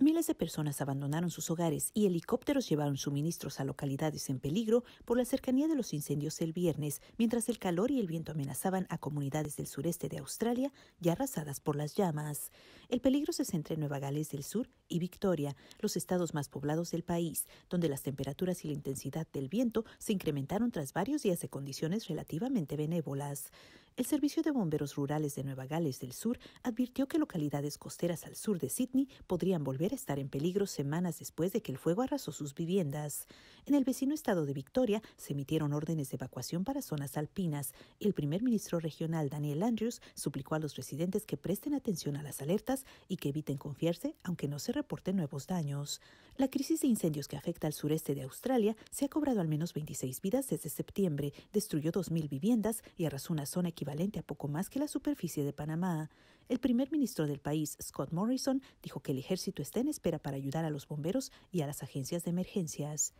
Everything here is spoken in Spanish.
Miles de personas abandonaron sus hogares y helicópteros llevaron suministros a localidades en peligro por la cercanía de los incendios el viernes, mientras el calor y el viento amenazaban a comunidades del sureste de Australia ya arrasadas por las llamas. El peligro se centra en Nueva Gales del Sur y Victoria, los estados más poblados del país, donde las temperaturas y la intensidad del viento se incrementaron tras varios días de condiciones relativamente benévolas. El Servicio de Bomberos Rurales de Nueva Gales del Sur advirtió que localidades costeras al sur de Sydney podrían volver a estar en peligro semanas después de que el fuego arrasó sus viviendas. En el vecino estado de Victoria se emitieron órdenes de evacuación para zonas alpinas. El primer ministro regional Daniel Andrews suplicó a los residentes que presten atención a las alertas y que eviten confiarse aunque no se reporten nuevos daños. La crisis de incendios que afecta al sureste de Australia se ha cobrado al menos 26 vidas desde septiembre, destruyó 2.000 viviendas y arrasó una zona que equivalente a poco más que la superficie de Panamá, el primer ministro del país, Scott Morrison, dijo que el ejército está en espera para ayudar a los bomberos y a las agencias de emergencias.